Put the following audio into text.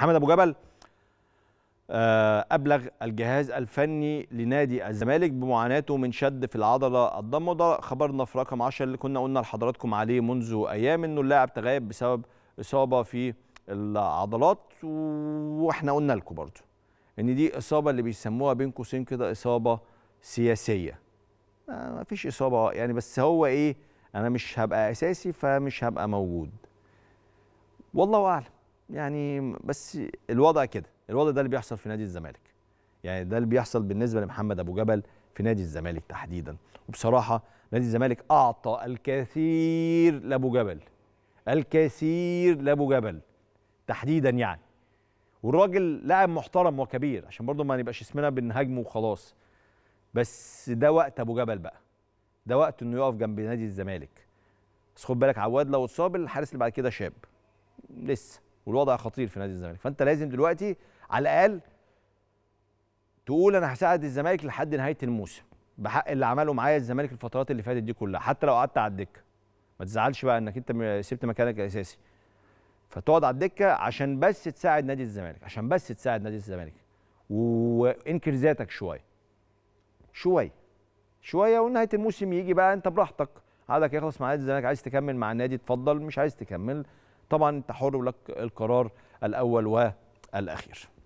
محمد ابو جبل آه، أبلغ الجهاز الفني لنادي الزمالك بمعاناته من شد في العضلة الضمة وده خبرنا في رقم 10 اللي كنا قلنا لحضراتكم عليه منذ أيام إنه اللاعب تغيب بسبب إصابة في العضلات وإحنا قلنا لكم برضه إن دي إصابة اللي بيسموها بين قوسين كده إصابة سياسية آه، ما فيش إصابة يعني بس هو إيه أنا مش هبقى أساسي فمش هبقى موجود والله أعلم يعني بس الوضع كده الوضع ده اللي بيحصل في نادي الزمالك يعني ده اللي بيحصل بالنسبه لمحمد ابو جبل في نادي الزمالك تحديدا وبصراحه نادي الزمالك اعطى الكثير لابو جبل الكثير لابو جبل تحديدا يعني والراجل لاعب محترم وكبير عشان برضه ما نبقاش اسمنا بنهاجمه وخلاص بس ده وقت ابو جبل بقى ده وقت انه يقف جنب نادي الزمالك بس خد بالك عواد لو اتصاب الحارس اللي بعد كده شاب لسه والوضع خطير في نادي الزمالك فانت لازم دلوقتي على الاقل تقول انا هساعد الزمالك لحد نهايه الموسم بحق اللي عمله معايا الزمالك الفترات اللي فاتت دي كلها حتى لو قعدت على الدكه ما تزعلش بقى انك انت سبت مكانك الاساسي فتقعد على الدكه عشان بس تساعد نادي الزمالك عشان بس تساعد نادي الزمالك وانكر ذاتك شويه شويه شويه ونهايه الموسم يجي بقى انت براحتك عادك يخلص مع نادي الزمالك عايز تكمل مع النادي اتفضل مش عايز تكمل طبعا انت حر لك القرار الاول والاخير